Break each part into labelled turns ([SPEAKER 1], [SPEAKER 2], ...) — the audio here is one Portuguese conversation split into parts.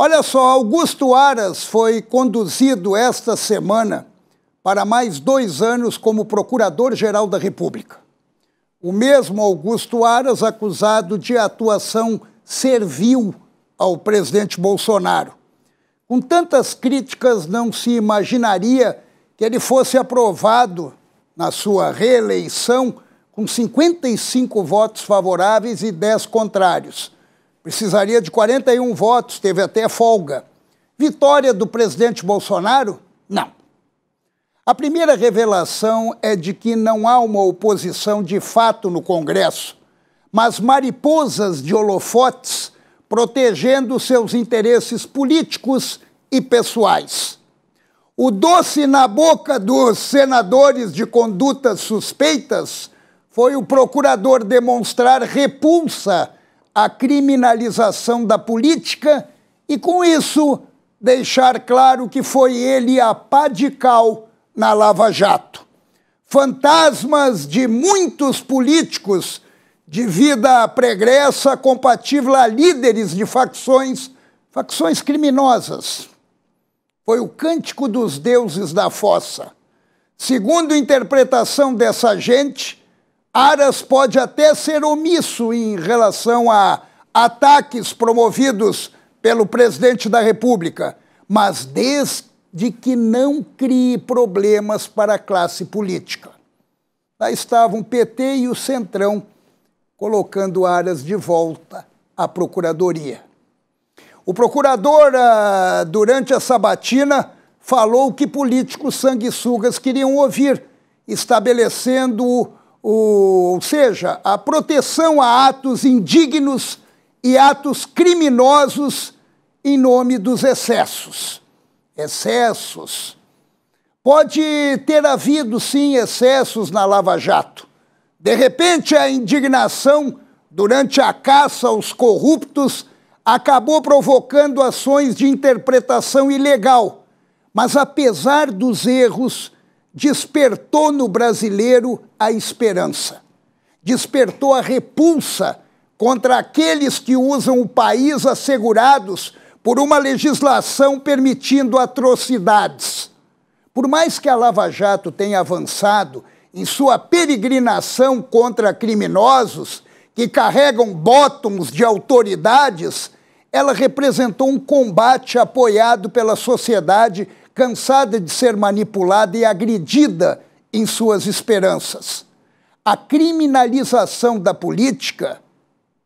[SPEAKER 1] Olha só, Augusto Aras foi conduzido esta semana para mais dois anos como Procurador-Geral da República. O mesmo Augusto Aras acusado de atuação servil ao presidente Bolsonaro. Com tantas críticas, não se imaginaria que ele fosse aprovado na sua reeleição com 55 votos favoráveis e 10 contrários. Precisaria de 41 votos, teve até folga. Vitória do presidente Bolsonaro? Não. A primeira revelação é de que não há uma oposição de fato no Congresso, mas mariposas de holofotes protegendo seus interesses políticos e pessoais. O doce na boca dos senadores de condutas suspeitas foi o procurador demonstrar repulsa a criminalização da política e, com isso, deixar claro que foi ele a pá de cal na Lava Jato. Fantasmas de muitos políticos de vida pregressa compatível a líderes de facções, facções criminosas. Foi o cântico dos deuses da fossa. Segundo a interpretação dessa gente, Aras pode até ser omisso em relação a ataques promovidos pelo presidente da República, mas desde que não crie problemas para a classe política. Lá estavam o PT e o Centrão colocando Aras de volta à Procuradoria. O procurador, ah, durante a sabatina, falou que políticos sanguessugas queriam ouvir, estabelecendo o, ou seja, a proteção a atos indignos e atos criminosos em nome dos excessos. Excessos. Pode ter havido, sim, excessos na Lava Jato. De repente, a indignação durante a caça aos corruptos acabou provocando ações de interpretação ilegal. Mas apesar dos erros, despertou no brasileiro a esperança, despertou a repulsa contra aqueles que usam o país assegurados por uma legislação permitindo atrocidades. Por mais que a Lava Jato tenha avançado em sua peregrinação contra criminosos que carregam bótons de autoridades, ela representou um combate apoiado pela sociedade cansada de ser manipulada e agredida em suas esperanças. A criminalização da política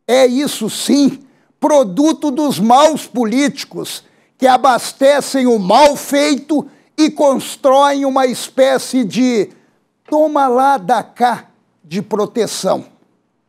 [SPEAKER 1] é, isso sim, produto dos maus políticos que abastecem o mal feito e constroem uma espécie de toma lá da cá de proteção.